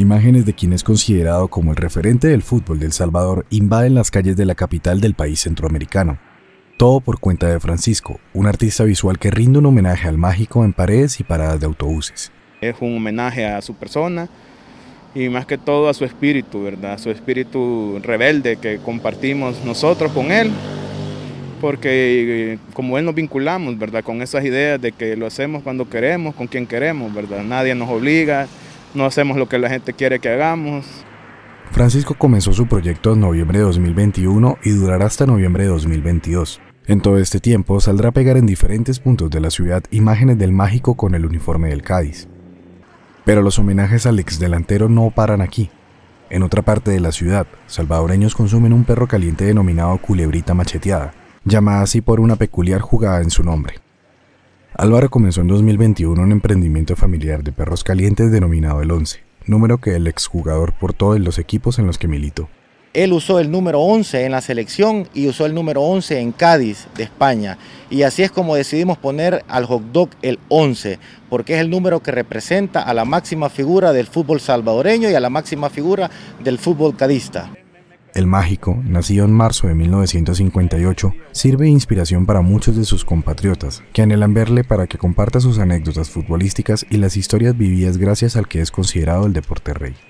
Imágenes de quien es considerado como el referente del fútbol del Salvador invaden las calles de la capital del país centroamericano. Todo por cuenta de Francisco, un artista visual que rinde un homenaje al mágico en paredes y paradas de autobuses. Es un homenaje a su persona y más que todo a su espíritu, ¿verdad? Su espíritu rebelde que compartimos nosotros con él, porque eh, como él nos vinculamos, ¿verdad? Con esas ideas de que lo hacemos cuando queremos, con quien queremos, ¿verdad? Nadie nos obliga, no hacemos lo que la gente quiere que hagamos. Francisco comenzó su proyecto en noviembre de 2021 y durará hasta noviembre de 2022. En todo este tiempo saldrá a pegar en diferentes puntos de la ciudad imágenes del mágico con el uniforme del Cádiz. Pero los homenajes al ex delantero no paran aquí. En otra parte de la ciudad, salvadoreños consumen un perro caliente denominado culebrita macheteada, llamada así por una peculiar jugada en su nombre. Álvaro comenzó en 2021 un emprendimiento familiar de perros calientes denominado El 11, número que el exjugador portó en los equipos en los que militó. Él usó el número 11 en la selección y usó el número 11 en Cádiz, de España. Y así es como decidimos poner al hot dog el 11, porque es el número que representa a la máxima figura del fútbol salvadoreño y a la máxima figura del fútbol cadista. El mágico, nacido en marzo de 1958, sirve de inspiración para muchos de sus compatriotas, que anhelan verle para que comparta sus anécdotas futbolísticas y las historias vividas gracias al que es considerado el deporte rey.